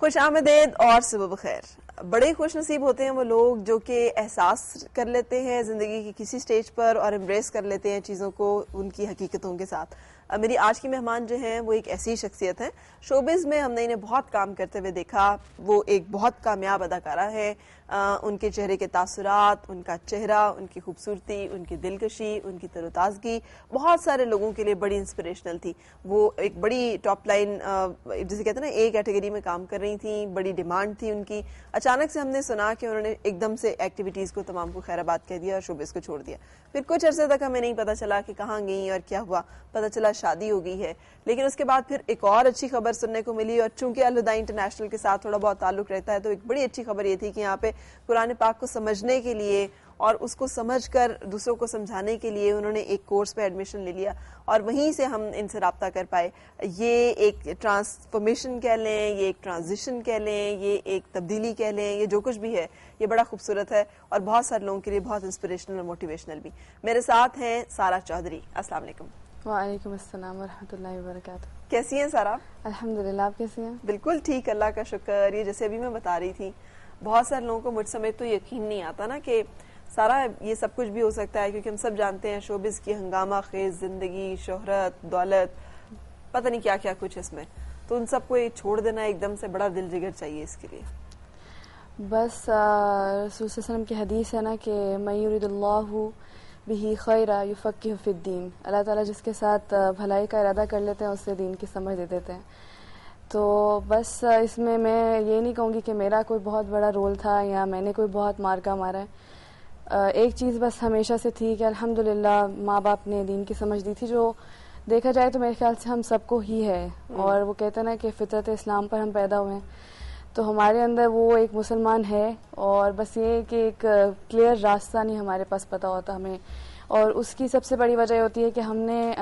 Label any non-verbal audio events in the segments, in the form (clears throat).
खुश आमदेद और सुबह बखैर बड़े खुश नसीब होते हैं वो लोग जो कि एहसास कर लेते हैं ज़िंदगी की किसी स्टेज पर और एम्ब्रेस कर लेते हैं चीज़ों को उनकी हकीकतों के साथ मेरी आज की मेहमान जो हैं वो एक ऐसी शख्सियत हैं शोबिज़ में हमने इन्हें बहुत काम करते हुए देखा वो एक बहुत कामयाब अदाकारा है उनके चेहरे के तासरात उनका चेहरा उनकी खूबसूरती उनकी दिलकशी उनकी तरोताजगी बहुत सारे लोगों के लिए बड़ी इंस्परेशनल थी वो एक बड़ी टॉप लाइन जिसे कहते हैं ना ए कैटेगरी में काम कर रही थी बड़ी डिमांड थी उनकी अचानक से हमने सुना कि उन्होंने एकदम से एक्टिविटीज़ को तमाम को खैराबाद कह दिया और शोबेस को छोड़ दिया फिर कुछ अर्से तक हमें नहीं पता चला कि कहाँ गई और क्या हुआ पता चला शादी हो गई है लेकिन उसके बाद फिर एक और अच्छी खबर सुनने को मिली और चूंकि अलहुदा इंटरनेशनल के साथ थोड़ा बहुत ताल्लुक रहता है तो एक बड़ी अच्छी खबर ये थी कि यहाँ पे कुरान पाक को समझने के लिए और उसको समझकर दूसरों को समझाने के लिए उन्होंने एक कोर्स पे एडमिशन ले लिया और वहीं से हम इनसे रबता कर पाए ये एक ट्रांसफॉर्मेशन कह लें ये एक ट्रांजिशन कह लें ये एक तब्दीली कह लें ये जो कुछ भी है ये बड़ा खूबसूरत है और बहुत सारे लोगों के लिए बहुत इंस्परेशनल और मोटिवेशनल भी मेरे साथ हैं सारा चौधरी असला वालेकुम अस्सलाम वरहमतुल्लाहि वबरकातुह कैसी हैं सारा अल्हम्दुलिल्लाह आप कैसी हैं बिल्कुल ठीक अल्लाह का शुक्र ये जैसे अभी मैं बता रही थी बहुत सारे लोगों को मुझ समय तो यकीन नहीं आता ना कि सारा ये सब कुछ भी हो सकता है क्योंकि हम सब जानते हैं शोबिस की हंगामा खेज जिंदगी शोहरत दौलत पता नहीं क्या क्या कुछ इसमें तो उन सबको ये छोड़ देना एकदम से बड़ा दिल जिगर चाहिए इसके लिए बस रसूल की हदीस है ना कि मयूरदल्लाहू बिही खैरा युफ़क़ी हफ़ीद्दीन अल्लाह ताला जिसके साथ भलाई का इरादा कर लेते हैं उससे दीन की समझ दे देते हैं तो बस इसमें मैं ये नहीं कहूँगी कि मेरा कोई बहुत बड़ा रोल था या मैंने कोई बहुत मार्का मारा है एक चीज़ बस हमेशा से थी कि अल्हम्दुलिल्लाह माँ बाप ने दीन की समझ दी थी जो देखा जाए तो मेरे ख्याल से हम सबको ही है हम्म। और वो कहते हैं ना कि फितरत इस्लाम पर हम पैदा हुए हैं तो हमारे अंदर वो एक मुसलमान है और बस ये कि एक क्लियर रास्ता नहीं हमारे पास पता होता हमें और उसकी सबसे बड़ी वजह होती है कि हमने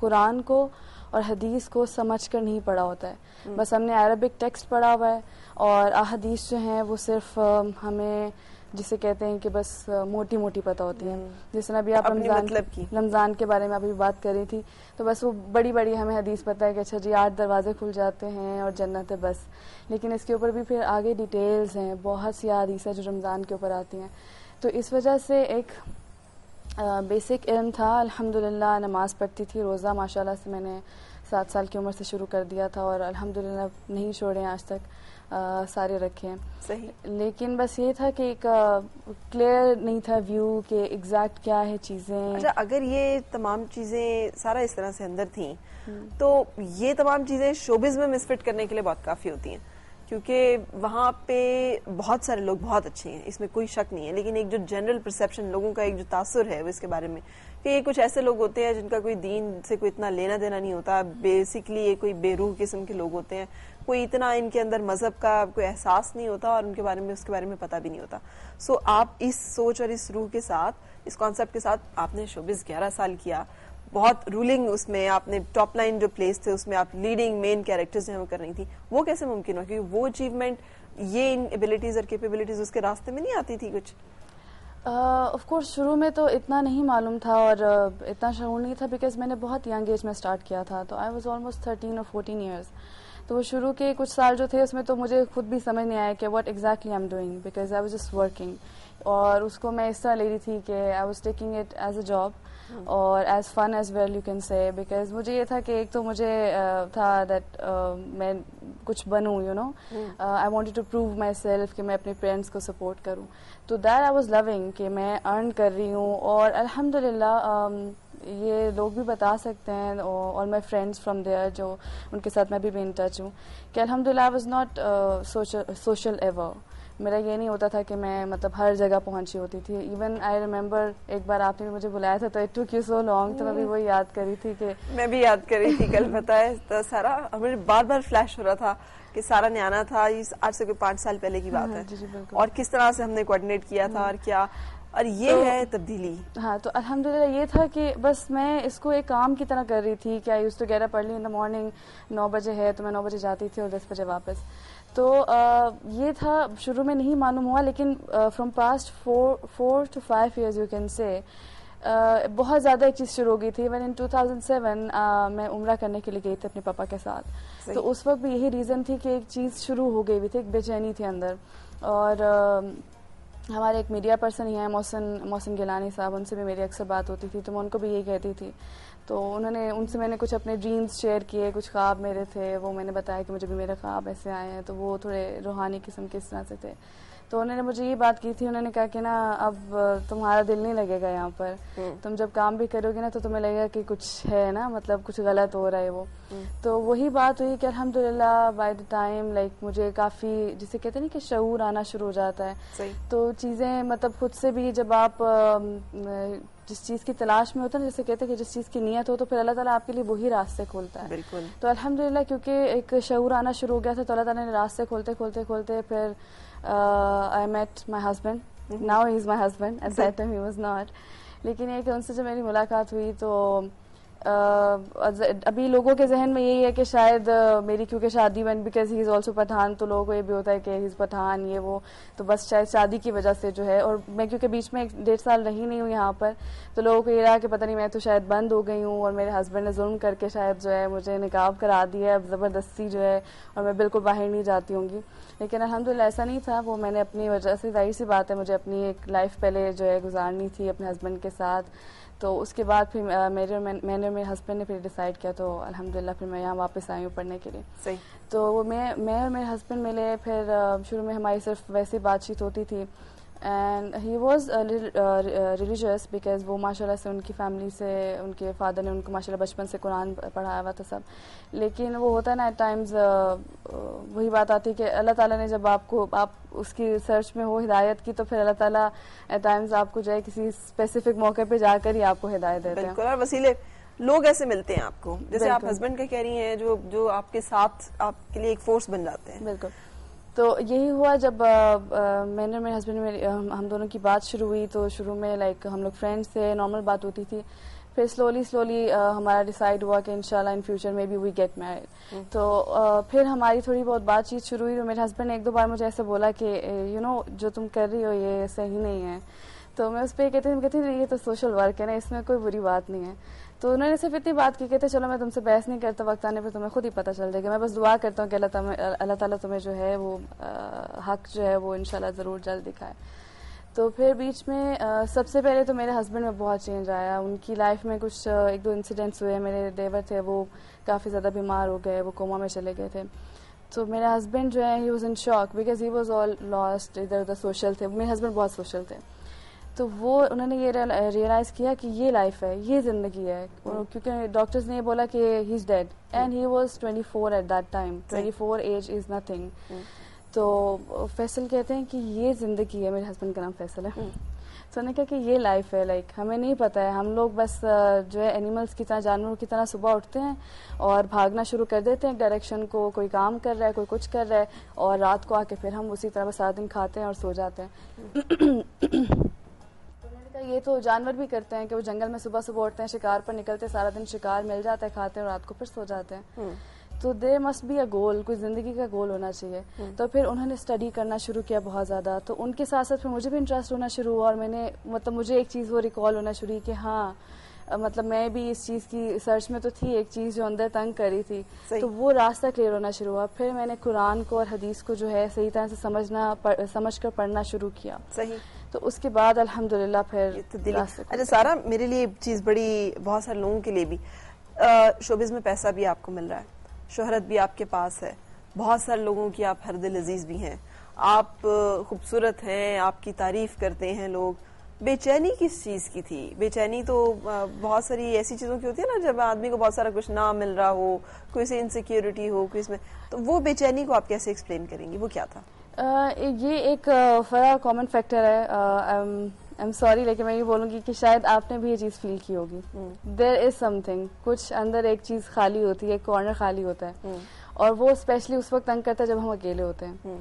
कुरान को और हदीस को समझ कर नहीं पढ़ा होता है हम्म। बस हमने अरबिक टेक्स्ट पढ़ा हुआ है और अदीस जो हैं वो सिर्फ हमें जिसे कहते हैं कि बस मोटी मोटी पता होती है हम्म। जिसने अभी आप रमजान मतलब की रमजान के बारे में अभी बात कर रही थी तो बस वो बड़ी बड़ी हमें हदीस पता है कि अच्छा जी आठ दरवाजे खुल जाते हैं और जन्नत है बस लेकिन इसके ऊपर भी फिर आगे डिटेल्स हैं बहुत सी हदीस है जो रमज़ान के ऊपर आती हैं तो इस वजह से एक बेसिक इल्म था अल्हम्दुलिल्लाह नमाज़ पढ़ती थी रोज़ा माशाल्लाह से मैंने सात साल की उम्र से शुरू कर दिया था और अल्हम्दुलिल्लाह नहीं छोड़े आज तक आ, सारे रखे हैं सही लेकिन बस ये था कि एक क्लियर नहीं था व्यू कि एग्जैक्ट क्या है चीज़ें अच्छा अगर ये तमाम चीज़ें सारा इस तरह से अंदर थी हम्म। तो ये तमाम चीज़ें शोबिज में मिसफिट करने के लिए बहुत काफ़ी होती हैं क्योंकि वहाँ पे बहुत सारे लोग बहुत अच्छे हैं इसमें कोई शक नहीं है लेकिन एक जो जनरल परसेप्शन लोगों का एक जो तासर है वो इसके बारे में कि ये कुछ ऐसे लोग होते हैं जिनका कोई दीन से कोई इतना लेना देना नहीं होता बेसिकली ये कोई बेरूह किस्म के लोग होते हैं कोई इतना इनके अंदर मजहब का कोई एहसास नहीं होता और उनके बारे में उसके बारे में पता भी नहीं होता सो so, आप इस सोच और इस रूह के साथ इस कॉन्सेप्ट के साथ आपने शोबिस ग्यारह साल किया बहुत रूलिंग उसमें आपने टॉप लाइन जो प्लेस थे उसमें आप लीडिंग मेन कैरेक्टर्स जो है वो थी वो कैसे मुमकिन हो क्योंकि वो अचीवमेंट ये इन एबिलिटीज और केपेबिलिटीज उसके रास्ते में नहीं आती थी कुछ ऑफ कोर्स शुरू में तो इतना नहीं मालूम था और uh, इतना शऊर नहीं था बिकॉज मैंने बहुत यंग एज में स्टार्ट किया था तो आई वॉज ऑलमोस्ट थर्टीन और फोर्टीन ईयर्स तो वो शुरू के कुछ साल जो थे उसमें तो मुझे खुद भी समझ नहीं आया कि what exactly I am doing because I was just working और उसको मैं इस तरह ले रही थी कि I was taking it as a job और as fun as well you can say because मुझे ये था कि एक तो मुझे uh, था दैट uh, मैं कुछ बनूँ you know I wanted to prove myself कि मैं अपने पेरेंट्स को सपोर्ट करूँ तो दैट आई वॉज लविंग कि मैं अर्न कर रही हूँ और अलहमदिल्ला um, ये लोग भी बता सकते हैं और माई फ्रेंड्स फ्रॉम देयर जो उनके साथ मैं भी इन टच हूँ कि अलहमदिल्ला वॉज नॉट सोशल एवर मेरा ये नहीं होता था कि मैं मतलब हर जगह पहुंची होती थी इवन आई रिमेम्बर एक बार आपने भी मुझे बुलाया था तो it took so long तो मैं भी hmm. वो याद करी थी कि मैं भी याद करी थी कल (laughs) पता है तो सारा हमें बार बार फ्लैश हो रहा था कि सारा न्याना था आज से कोई पाँच साल पहले की बात हाँ, है और किस तरह से हमने कोऑर्डिनेट किया था hmm. और क्या और ये तो, है तब्दीली हाँ तो अल्हम्दुलिल्लाह ये था कि बस मैं इसको एक काम की तरह कर रही थी क्या यूज़ तो गैर पढ़ ली इन द मॉर्निंग नौ बजे है तो मैं नौ बजे जाती थी और दस बजे वापस तो ये था शुरू में नहीं मालूम हुआ लेकिन from past four four to five years you can say बहुत ज़्यादा एक चीज़ शुरू हो गई थी इवन इन 2007 आ, मैं उम्र करने के लिए गई थी अपने पापा के साथ तो उस वक्त भी यही रीज़न थी कि एक चीज़ शुरू हो गई हुई थी एक बेचैनी थी अंदर और आ, हमारे एक मीडिया पर्सन ही हैं मोहसिन मोहसन गिलानी साहब उनसे भी मेरी अक्सर बात होती थी तो मैं उनको भी यही कहती थी तो उन्होंने उनसे मैंने कुछ अपने ड्रीम्स शेयर किए कुछ ख्वाब मेरे थे वो मैंने बताया कि मुझे भी मेरे ख्वाब ऐसे आए हैं तो वो थोड़े रूहानी किस्म के इस तरह से थे तो उन्होंने मुझे ये बात की थी उन्होंने कहा कि ना अब तुम्हारा दिल नहीं लगेगा यहाँ पर हम्म। तुम जब काम भी करोगे ना तो तुम्हें लगेगा कि कुछ है ना मतलब कुछ गलत हो रहा है वो हम्म। तो वही बात हुई कि अलहमदिल्ला बाय द टाइम लाइक मुझे काफ़ी जिसे कहते हैं ना कि शूर आना शुरू हो जाता है तो चीज़ें मतलब खुद से भी जब आप जिस चीज़ की तलाश में होता है जैसे कहते हैं कि जिस चीज़ की नीयत हो तो फिर अल्लाह ताला आपके लिए वही रास्ते खोलता है बिल्कुल तो अल्हम्दुलिल्लाह क्योंकि एक शऊर आना शुरू हो गया था तो अल्लाह ताला ने रास्ते खोलते खोलते खोलते फिर Uh, I met my husband. Mm-hmm. Now he's my husband. At that time he was not. लेकिन एक उनसे जब मेरी अभी लोगों के जहन में यही है कि शायद मेरी क्योंकि शादी वन because he is also Pathan तो लोगों को ये भी होता है कि इज़ पठान ये वो तो बस शायद शादी की वजह से जो है और मैं क्योंकि बीच में डेढ़ साल रही नहीं हूँ यहाँ पर तो लोगों को ये रहा कि पता नहीं मैं तो शायद बंद हो गई हूँ और मेरे हस्बैंड ने जुल्म करके शायद जो है मुझे निकाब करा दिया है अब ज़बरदस्ती जो है और मैं बिल्कुल बाहर नहीं जाती हूँ लेकिन अलहमदिल्ला ऐसा नहीं था वो मैंने अपनी वजह से जाहिर सी बात है मुझे अपनी एक लाइफ पहले जो है गुजारनी थी अपने हस्बैंड के साथ तो उसके बाद फिर मेरे मैंने मेरे हस्बैंड ने फिर डिसाइड किया तो अल्हम्दुलिल्लाह फिर मैं यहाँ वापस आई हूँ पढ़ने के लिए सही तो मैं मैं और मेरे हस्बैंड मिले फिर शुरू में हमारी सिर्फ वैसी बातचीत होती थी and he was religious because वो माशाल्लाह से उनकी फैमिली से उनके फादर ने उनको माशाल्लाह बचपन से कुरान पढ़ाया हुआ था सब लेकिन वो होता है ना एट टाइम्स uh, uh, वही बात आती है कि अल्लाह ताला ने जब आपको आप उसकी सर्च में हो हिदायत की तो फिर अल्लाह ताला एट टाइम्स आपको जो है किसी स्पेसिफिक मौके पर जाकर ही आपको हिदायत देते हैं और वसीले लोग ऐसे मिलते हैं आपको जैसे आप हस्बैंड का कह रही हैं जो जो आपके साथ आपके लिए एक फोर्स बन जाते हैं बिल्कुल तो यही हुआ जब आ, आ, मैंने मेरे हस्बैंड में हम, दोनों की बात शुरू हुई तो शुरू में लाइक हम लोग फ्रेंड्स थे नॉर्मल बात होती थी फिर स्लोली स्लोली हमारा डिसाइड हुआ कि इंशाल्लाह इन फ्यूचर में बी वी गेट मैरिड तो आ, फिर हमारी थोड़ी बहुत बातचीत शुरू हुई तो मेरे हस्बैंड ने एक दो बार मुझे ऐसे बोला कि यू नो जो तुम कर रही हो ये सही नहीं है तो मैं उस पर कहती कहती ये तो सोशल वर्क है ना इसमें कोई बुरी बात नहीं है तो उन्होंने सिर्फ इतनी बात की कहते चलो मैं तुमसे बहस नहीं करता वक्त आने पर तुम्हें खुद ही पता चल जाएगा मैं बस दुआ करता हूँ कि अल्लाह ताला तुम्हें जो है वो हक जो है वो इनशाला ज़रूर जल्द दिखाए तो फिर बीच में आ, सबसे पहले तो मेरे हस्बैंड में बहुत चेंज आया उनकी लाइफ में कुछ एक दो इंसिडेंट्स हुए मेरे देवर थे वो काफ़ी ज़्यादा बीमार हो गए वो कोमा में चले गए थे तो मेरे हस्बैंड जो है he was in shock because he was all lost इधर उधर सोशल थे मेरे हस्बैंड बहुत सोशल थे तो वो उन्होंने ये रियलाइज किया कि ये लाइफ है ये जिंदगी है hmm. क्योंकि डॉक्टर्स ने बोला कि he is dead and he was 24 at that time 24 age is nothing तो फैसल कहते हैं कि ये जिंदगी है मेरे हस्बैंड का नाम फैसल है hmm. तो उन्होंने कहा कि ये लाइफ है लाइक हमें नहीं पता है हम लोग बस जो है एनिमल्स की तरह जानवरों की तरह सुबह उठते हैं और भागना शुरू कर देते हैं डायरेक्शन को कोई काम कर रहा है कोई कुछ कर रहा है और रात को आके फिर हम उसी तरह सारा दिन खाते हैं और सो जाते हैं hmm. (clears throat) ये तो जानवर भी करते हैं कि वो जंगल में सुबह सुबह उठते हैं शिकार पर निकलते हैं सारा दिन शिकार मिल जाता है खाते हैं और रात को फिर सो जाते हैं हम्म। तो देर मस्ट बी अ गोल कोई ज़िंदगी का गोल होना चाहिए हम्म। तो फिर उन्होंने स्टडी करना शुरू किया बहुत ज़्यादा तो उनके साथ साथ फिर मुझे भी इंटरेस्ट होना शुरू हुआ और मैंने मतलब मुझे एक चीज़ वो रिकॉल होना शुरू हुई कि हाँ मतलब मैं भी इस चीज़ की सर्च में तो थी एक चीज़ जो अंदर तंग करी थी तो वो रास्ता क्लियर होना शुरू हुआ फिर मैंने कुरान को और हदीस को जो है सही तरह से समझना समझ कर पढ़ना शुरू किया सही तो उसके बाद अल्हम्दुलिल्लाह फिर तो अच्छा सारा मेरे लिए चीज़ बड़ी बहुत सारे लोगों के लिए भी शोबिज़ में पैसा भी आपको मिल रहा है शोहरत भी आपके पास है बहुत सारे लोगों की आप हर दिल अजीज़ भी हैं आप खूबसूरत हैं आपकी तारीफ करते हैं लोग बेचैनी किस चीज़ की थी बेचैनी तो बहुत सारी ऐसी चीज़ों की होती है ना जब आदमी को बहुत सारा कुछ ना मिल रहा हो कोई से इनसिक्योरिटी हो कोई इसमें तो वो बेचैनी को आप कैसे एक्सप्लेन करेंगी वो क्या था ये एक बड़ा कॉमन फैक्टर है आई एम सॉरी लेकिन मैं ये बोलूँगी कि शायद आपने भी ये चीज़ फील की होगी देर इज़ समथिंग कुछ अंदर एक चीज़ खाली होती है एक कॉर्नर खाली होता है हम्म। और वो स्पेशली उस वक्त तंग करता है जब हम अकेले होते हैं हम्म।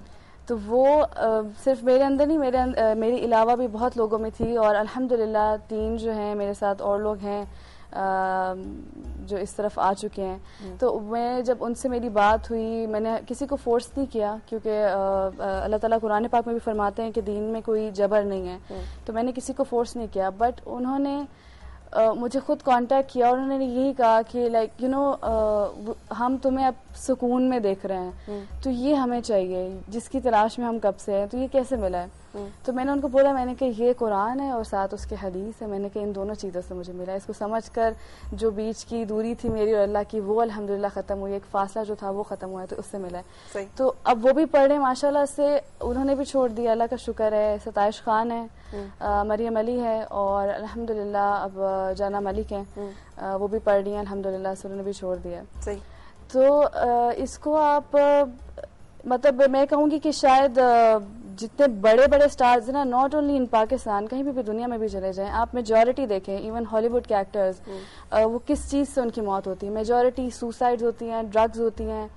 तो वो uh, सिर्फ मेरे अंदर नहीं मेरे अंदर, मेरे अलावा भी बहुत लोगों में थी और अल्हम्दुलिल्लाह तीन जो हैं मेरे साथ और लोग हैं जो इस तरफ आ चुके हैं हम्म। तो मैं जब उनसे मेरी बात हुई मैंने किसी को फोर्स नहीं किया क्योंकि अल्लाह ताला कुरान पाक में भी फरमाते हैं कि दीन में कोई जबर नहीं है हम्म। तो मैंने किसी को फोर्स नहीं किया बट उन्होंने मुझे खुद कांटेक्ट किया और उन्होंने यही कहा कि लाइक यू नो हम तुम्हें अब सुकून में देख रहे हैं हम्म। तो ये हमें चाहिए जिसकी तलाश में हम कब से हैं तो ये कैसे मिला है हम्म। तो मैंने उनको बोला मैंने कहा ये कुरान है और साथ उसके हदीस है मैंने कहा इन दोनों चीज़ों से मुझे मिला इसको समझ कर जो बीच की दूरी थी मेरी और अल्लाह की वो अल्हम्दुलिल्लाह ख़त्म हुई एक फासला जो था वो ख़त्म हुआ तो उससे मिला है तो अब वो भी पढ़े माशाल्लाह से उन्होंने भी छोड़ दिया अल्लाह का शुक्र है सताइश खान है हम्म। मरियम अली है और अलहमदिल्ला अब जाना मलिक हैं वो भी पढ़ रही हैं अलहमदिल्ला से उन्होंने भी छोड़ दिया सही तो आ, इसको आप मतलब मैं कहूँगी कि शायद जितने बड़े बड़े स्टार्स हैं ना नॉट ओनली इन पाकिस्तान कहीं भी, भी दुनिया में भी चले जाएं आप मेजोरिटी देखें इवन हॉलीवुड के एक्टर्स हम्म। वो किस चीज़ से उनकी मौत होती है मेजोरिटी सुसाइड होती हैं ड्रग्स होती हैं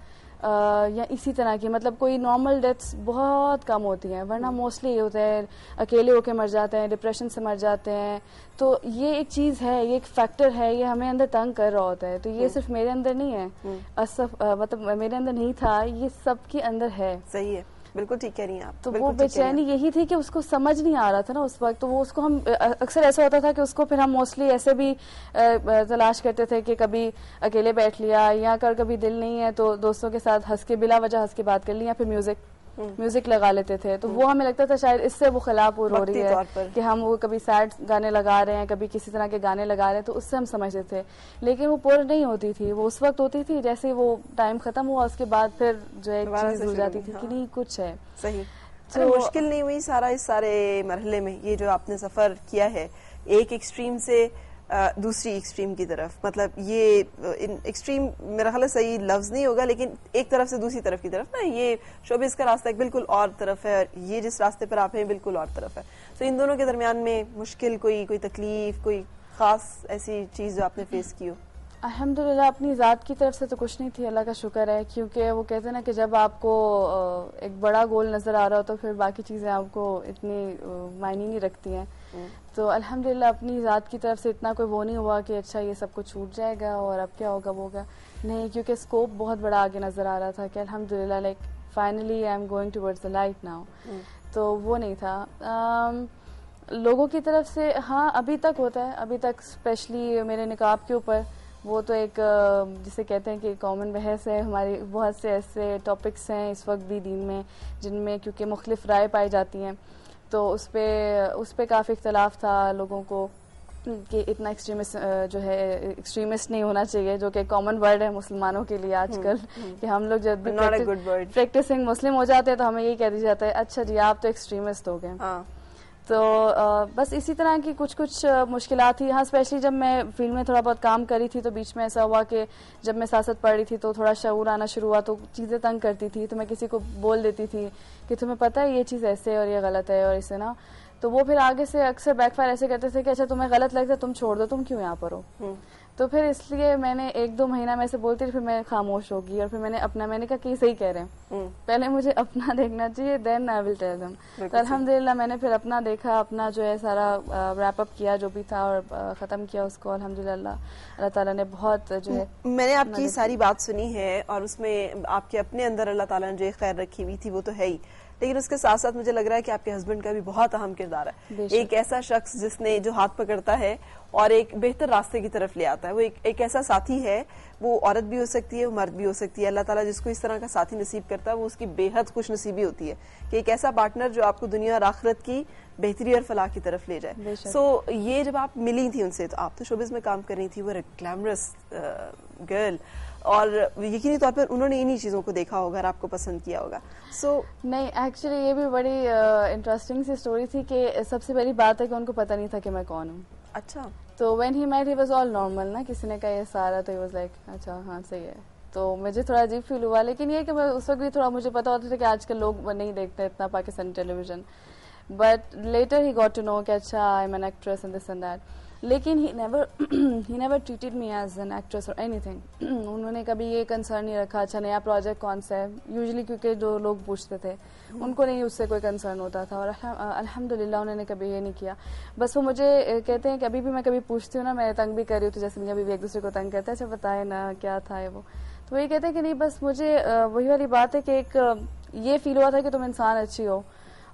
या इसी तरह की मतलब कोई नॉर्मल डेथ्स बहुत कम होती हैं वरना मोस्टली ये होता है अकेले होके मर जाते हैं डिप्रेशन से मर जाते हैं तो ये एक चीज़ है ये एक फैक्टर है ये हमें अंदर तंग कर रहा होता है तो ये हम्म। सिर्फ मेरे अंदर नहीं है हम्म। असफ मतलब मेरे अंदर नहीं था ये सबके अंदर है सही है बिल्कुल ठीक कह रही हैं आप तो वो बेचैनी यही थी कि उसको समझ नहीं आ रहा था ना उस वक्त तो वो उसको हम अक्सर ऐसा होता था कि उसको फिर हम मोस्टली ऐसे भी तलाश करते थे कि कभी अकेले बैठ लिया या कर कभी दिल नहीं है तो दोस्तों के साथ हंस के बिला वजह हंस के बात कर ली या फिर म्यूजिक म्यूजिक लगा लेते थे तो वो हम्म। हमें लगता था शायद इससे वो खिलाफ हो रही है कि हम वो कभी सैड गाने लगा रहे हैं कभी किसी तरह के गाने लगा रहे हैं तो उससे हम समझते थे लेकिन वो पुर नहीं होती थी वो उस वक्त होती थी जैसे वो टाइम खत्म हुआ उसके बाद फिर जो है चीज हो जाती थी कि हाँ। नहीं कुछ है सही तो मुश्किल नहीं हुई सारा इस सारे मरहले में ये जो आपने सफर किया है एक एक्सट्रीम से दूसरी एक्सट्रीम की तरफ मतलब ये इन एक्सट्रीम मेरा ख्याल सही लफ्ज नहीं होगा लेकिन एक तरफ से दूसरी तरफ की तरफ ना ये शोबे का रास्ता एक बिल्कुल और तरफ है और ये जिस रास्ते पर आप हैं बिल्कुल और तरफ है तो इन दोनों के दरमियान में मुश्किल कोई कोई तकलीफ कोई खास ऐसी चीज़ जो आपने फेस की हो अल्हम्दुलिल्लाह अपनी ज़ात की तरफ से तो कुछ नहीं थी अल्लाह का शुक्र है क्योंकि वो कहते हैं ना कि जब आपको एक बड़ा गोल नज़र आ रहा हो तो फिर बाकी चीज़ें आपको इतनी मायने नहीं रखती हैं तो अल्हम्दुलिल्लाह अपनी ज़ात की तरफ से इतना कोई वो नहीं हुआ कि अच्छा ये सब कुछ छूट जाएगा और अब क्या होगा वो होगा नहीं क्योंकि स्कोप बहुत बड़ा आगे नज़र आ रहा था कि अल्हम्दुलिल्लाह like finally I am going towards the life now तो वो नहीं था um, लोगों की तरफ से हाँ अभी तक होता है अभी तक स्पेशली मेरे निकाब के ऊपर वो तो एक जिसे कहते हैं कि कॉमन बहस है हमारी बहुत से ऐसे टॉपिक्स हैं इस वक्त भी दिन में जिनमें क्योंकि मुख्तफ राय पाई जाती हैं तो उस पर उस पर काफ़ी इख्तलाफ था लोगों को कि इतना एक्सट्रीमिस्ट जो है एक्सट्रीमिस्ट नहीं होना चाहिए जो कि कॉमन वर्ड है मुसलमानों के लिए आजकल हम्म, हम्म। कि हम लोग जब भी प्रैक्टिसिंग मुस्लिम हो जाते हैं तो हमें यही कह दिया जाता है अच्छा जी आप तो एक्सट्रीमिस्ट हो गए तो बस इसी तरह की कुछ कुछ मुश्किल थी हाँ स्पेशली जब मैं फील्ड में थोड़ा बहुत काम करी थी तो बीच में ऐसा हुआ कि जब मैं सियासत पढ़ रही थी तो थोड़ा शूर आना शुरू हुआ तो चीज़ें तंग करती थी तो मैं किसी को बोल देती थी कि तुम्हें पता है ये चीज़ ऐसे है और ये गलत है और इसे ना तो वो फिर आगे से अक्सर बैकफायर ऐसे करते थे कि अच्छा तुम्हें गलत लगता है तुम छोड़ दो तुम क्यों यहाँ पर हो हम्म। तो फिर इसलिए मैंने एक दो महीना में से बोलती फिर मैं खामोश होगी और फिर मैंने अपना मैंने कहा कि सही कह रहे हैं हम्म। पहले मुझे अपना (laughs) देखना चाहिए then I will tell them तो अलहमदिल्ला मैंने फिर अपना देखा अपना जो है सारा रैप अप किया जो भी था और ख़त्म किया उसको अलहमदिल्ला अल्लाह ताला ने बहुत जो है मैंने आपकी सारी बात सुनी है और उसमें आपके अपने अंदर अल्लाह ताला ने जो खैर रखी हुई थी वो तो है ही लेकिन उसके साथ साथ मुझे लग रहा है कि आपके हस्बैंड का भी बहुत अहम किरदार है एक ऐसा शख्स जिसने जो हाथ पकड़ता है और एक बेहतर रास्ते की तरफ ले आता है वो एक, एक ऐसा साथी है वो औरत भी हो सकती है वो मर्द भी हो सकती है अल्लाह ताला जिसको इस तरह का साथी नसीब करता है वो उसकी बेहद खुश नसीबी होती है कि एक ऐसा पार्टनर जो आपको दुनिया और आखरत की बेहतरी और फलाह की तरफ ले जाए सो so, ये जब आप मिली थी उनसे तो आप तो शोबिस में काम कर रही थी वो ग्लैमरस गर्ल और यकीनी तौर पर उन्होंने इन्हीं चीज़ों को देखा होगा और आपको पसंद किया होगा सो so, नहीं एक्चुअली ये भी बड़ी इंटरेस्टिंग सी स्टोरी थी कि सबसे पहली बात है कि उनको पता नहीं था कि मैं कौन हूँ अच्छा तो when he met he was all normal ना किसी ने कहा ये सारा तो ही लाइक अच्छा हाँ सही है तो मुझे थोड़ा अजीब फील हुआ लेकिन ये कि मैं उस वक्त भी थोड़ा मुझे पता होता था कि आजकल लोग नहीं देखते इतना Pakistani television but later he got to know कि अच्छा I am an actress in this and that लेकिन he never he never treated me as an actress और थिंग उन्होंने कभी ये कंसर्न नहीं रखा अच्छा नया प्रोजेक्ट कौन सा है यूजली क्योंकि जो लोग पूछते थे उनको नहीं उससे कोई कंसर्न होता था और अल्हम्दुलिल्लाह उन्होंने कभी ये नहीं किया बस वो मुझे कहते हैं कि अभी भी मैं कभी पूछती हूँ ना मैं तंग भी कर रही हूँ तो जैसे मैं अभी भी एक दूसरे को तंग करते हैं अच्छा बताए ना क्या था वो तो वही कहते हैं कि नहीं बस मुझे वही वाली बात है कि एक ये फील हुआ था कि तुम इंसान अच्छी हो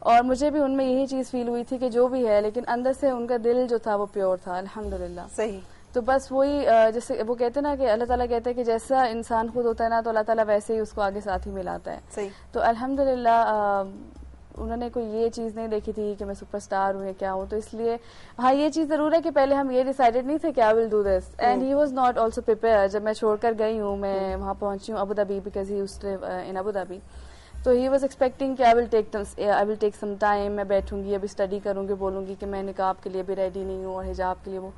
और मुझे भी उनमें यही चीज़ फील हुई थी कि जो भी है लेकिन अंदर से उनका दिल जो था वो प्योर था अल्हम्दुलिल्लाह सही तो बस वही जैसे वो कहते हैं ना कि अल्लाह ताला कहते हैं कि जैसा इंसान खुद होता है ना तो अल्लाह ताला वैसे ही उसको आगे साथ ही मिलाता है सही तो अल्हम्दुलिल्लाह उन्होंने कोई ये चीज़ नहीं देखी थी कि मैं सुपरस्टार हूँ या क्या हूँ तो इसलिए हाँ ये चीज़ ज़रूर है कि पहले हम ये डिसाइडेड नहीं थे कि I will do this and he was not also prepare जब मैं छोड़कर गई हूँ मैं वहाँ पहुँची हूँ अबू धाबी बिकॉज ही उस इन अबू धाबी तो he was expecting I will take I will take some time मैं बैठूंगी अभी स्टडी करूंगी बोलूंगी कि मैं निकाब के लिए भी रेडी नहीं हूँ और हिजाब के लिए वो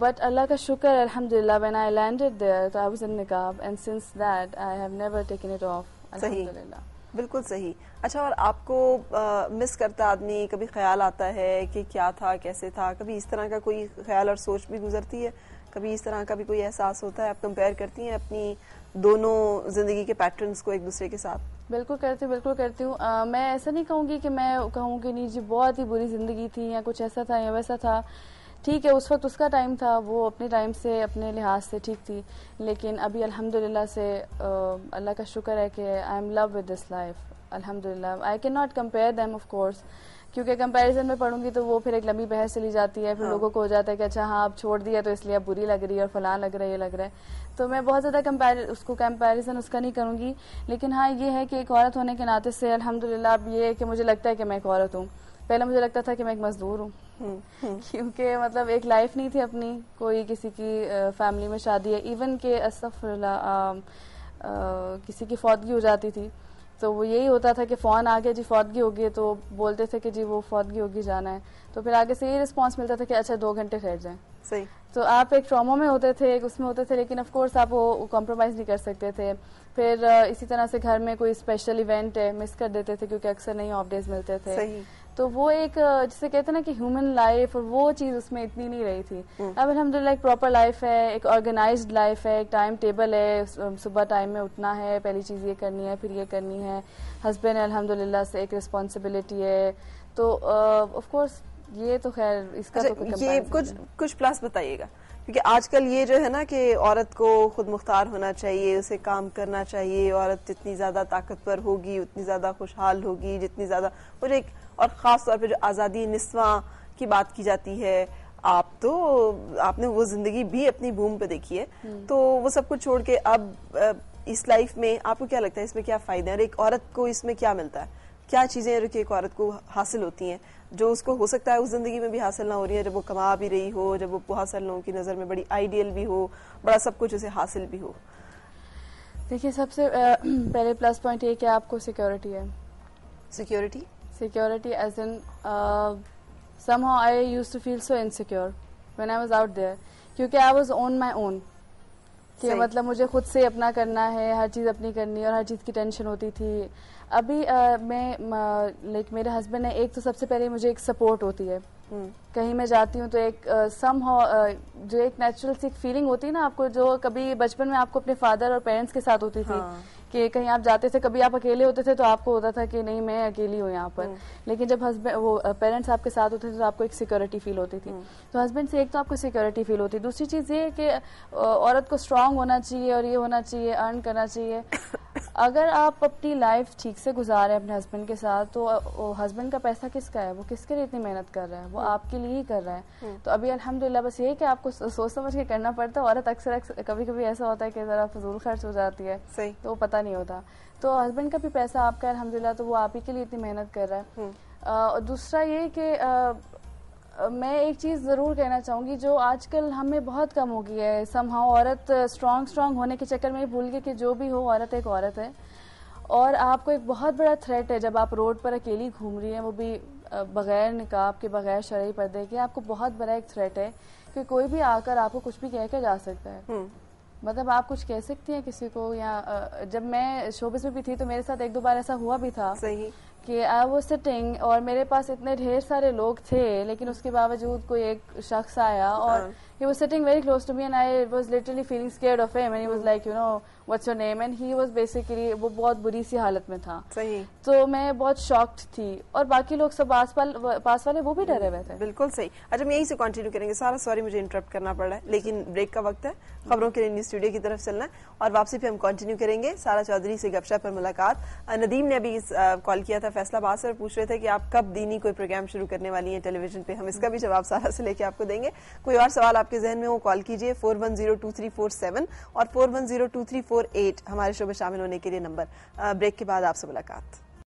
बट अल्लाह का शुक्र अलहमदिल्ला व्हेन आई लैंडेड देयर तो आई वॉज इन निकाब and since that I have never taken it off अलहमदिल्ला बिल्कुल सही अच्छा और आपको आ, मिस करता आदमी कभी ख्याल आता है कि क्या था कैसे था कभी इस तरह का कोई ख्याल और सोच भी गुजरती है कभी इस तरह का भी कोई एहसास होता है आप कंपेयर करती हैं अपनी दोनों जिंदगी के पैटर्न्स को एक दूसरे के साथ बिल्कुल करती हूँ बिल्कुल करती हूँ मैं ऐसा नहीं कहूँगी कि मैं कहूँगी नहीं जी बहुत ही बुरी ज़िंदगी थी या कुछ ऐसा था या वैसा था ठीक है उस वक्त उसका टाइम था वो अपने टाइम से अपने लिहाज से ठीक थी लेकिन अभी अल्हम्दुलिल्लाह से अल्लाह का शुक्र है कि I am love with this life अल्हम्दुलिल्लाह I can not compare them of course क्योंकि कंपैरिजन में पढ़ूंगी तो वो फिर एक लंबी बहस चली जाती है फिर हाँ। लोगों को हो जाता है कि अच्छा हाँ आप छोड़ दिया तो इसलिए आप बुरी लग रही है और फलान लग रहा है ये लग रहा है तो मैं बहुत ज़्यादा उसको कंपैरिजन उसका नहीं करूंगी लेकिन हाँ ये है कि एक औरत होने के नाते से अलहमदिल्ला अब ये है कि मुझे लगता है कि मैं एक औरत हूँ पहले मुझे लगता था कि मैं एक मजदूर हूँ हम्म, हम्म। क्योंकि मतलब एक लाइफ नहीं थी अपनी कोई किसी की फैमिली में शादी है इवन के असफ किसी की फौतगी हो जाती थी तो वो यही होता था कि फ़ोन आ गया जी फौतगी होगी तो बोलते थे कि जी वो फौतगी होगी जाना है तो फिर आगे से ये रिस्पॉन्स मिलता था कि अच्छा दो घंटे ठहर जाए सही तो आप एक ट्रामो में होते थे एक उसमें होते थे लेकिन ऑफ कोर्स आप वो कॉम्प्रोमाइज़ नहीं कर सकते थे फिर इसी तरह से घर में कोई स्पेशल इवेंट है मिस कर देते थे क्योंकि अक्सर नहीं ऑफ डेज मिलते थे सही। तो वो एक जैसे कहते हैं ना कि ह्यूमन लाइफ और वो चीज़ उसमें इतनी नहीं रही थी हम्म। अब अलहमदिल्ला एक प्रॉपर लाइफ है एक ऑर्गेनाइज लाइफ है एक टाइम टेबल है सुबह टाइम में उठना है पहली चीज़ ये करनी है फिर ये करनी है हस्बैंड अलहमदिल्ला से एक रिस्पॉन्सिबिलिटी है तो ऑफकोर्स ये तो खैर इसका अच्छा, तो ये कुछ कुछ प्लस बताइएगा क्योंकि आजकल ये जो है ना कि औरत को खुद मुख्तार होना चाहिए उसे काम करना चाहिए औरत जितनी ज़्यादा ताकतवर होगी उतनी ज़्यादा खुशहाल होगी जितनी ज़्यादा और एक और ख़ास तौर पर जो आज़ादी निस्वा की बात की जाती है आप तो आपने वो जिंदगी भी अपनी भूमि पे देखी है हम्म। तो वो सब कुछ छोड़ के अब इस लाइफ में आपको क्या लगता है इसमें क्या फायदे हैं और एक औरत को इसमें क्या मिलता है क्या चीजें जो कि एक औरत को हासिल होती हैं जो उसको हो सकता है उस जिंदगी में भी हासिल ना हो रही है जब वो कमा भी रही हो जब वो बहुत लोगों की नजर में बड़ी आइडियल भी हो बड़ा सब कुछ उसे हासिल भी हो देखिए सबसे (clears throat) पहले प्लस पॉइंट ये कि आपको सिक्योरिटी है security security as in uh, somehow I used to feel so insecure when I was out there क्योंकि I was on my own कि मतलब मुझे खुद से अपना करना है हर चीज़ अपनी करनी है और हर चीज़ की टेंशन होती थी अभी uh, मैं लाइक मेरे हस्बैंड है एक तो सबसे पहले मुझे एक सपोर्ट होती है Hmm. कहीं मैं जाती हूँ तो एक सम uh, uh, जो एक नेचुरल सी फीलिंग होती है ना आपको जो कभी बचपन में आपको अपने फादर और पेरेंट्स के साथ होती थी हाँ. कि कहीं आप जाते थे कभी आप अकेले होते थे तो आपको होता था कि नहीं मैं अकेली हूँ यहाँ पर हम्म। लेकिन जब हस्बैंड वो पेरेंट्स आपके साथ होते थे तो आपको एक सिक्योरिटी फील होती थी हम्म। तो हस्बैंड से एक तो आपको सिक्योरिटी फील होती दूसरी चीज़ ये कि औरत को स्ट्रांग होना चाहिए और ये होना चाहिए अर्न करना चाहिए (coughs) अगर आप अपनी लाइफ ठीक से गुजार रहे हैं अपने हस्बैंड के साथ तो हस्बैंड का पैसा किसका है वो किसके लिए इतनी मेहनत कर रहा है वो हम्म। आपके लिए ही कर रहा है तो अभी अल्हम्दुलिल्लाह बस यही कि आपको सोच समझ के करना पड़ता है औरत अक्सर कभी कभी ऐसा होता है कि ज़रा फजूल खर्च हो जाती है तो पता नहीं होता तो हस्बैंड का भी पैसा आपका अलहमदिल्ला तो वो आप ही के लिए इतनी मेहनत कर रहा है हम्म। और दूसरा ये कि मैं एक चीज़ ज़रूर कहना चाहूँगी जो आजकल हमें बहुत कम हो गई है समहाउ औरत स्ट्रांग स्ट्रांग होने के चक्कर में भूल गए कि जो भी हो औरत एक औरत है और आपको एक बहुत बड़ा थ्रेट है जब आप रोड पर अकेली घूम रही हैं वो भी बगैर निकाब के बगैर शरा पर्दे के आपको बहुत बड़ा एक थ्रेट है कि कोई भी आकर आपको कुछ भी कह के जा सकता है हम्म। मतलब आप कुछ कह सकती हैं किसी को या जब मैं शोबिस में भी थी तो मेरे साथ एक दो बार ऐसा हुआ भी था सही कि आई वो सिटिंग और मेरे पास इतने ढेर सारे लोग थे लेकिन उसके बावजूद कोई एक शख्स आया और he was sitting very close to me and I was literally feeling scared of him and was like you know what's your name and he was basically वो बहुत बुरी सी हालत में था सही तो मैं बहुत शॉक्ड थी और बाकी लोग सब आस पास वाले वो भी डरे हुए थे बिल्कुल सही अच्छा हम यही से कंटिन्यू करेंगे सारा सॉरी मुझे इंटरप्ट करना पड़ रहा है लेकिन ब्रेक का वक्त है खबरों के लिए न्यूज स्टूडियो की तरफ चलना और वापसी पे हम कंटिन्यू करेंगे सारा चौधरी से गपशप पर मुलाकात नदीम ने अभी कॉल किया था फैसला से और पूछ रहे थे कि आप कब दीनी कोई प्रोग्राम शुरू करने वाली है टेलीविजन पे हम इसका भी जवाब सारा से लेके आपको देंगे कोई और सवाल आपके जहन में हो कॉल कीजिए four one zero two three four seven और four one zero two three four eight हमारे शो में शामिल होने के लिए नंबर ब्रेक के बाद आपसे मुलाकात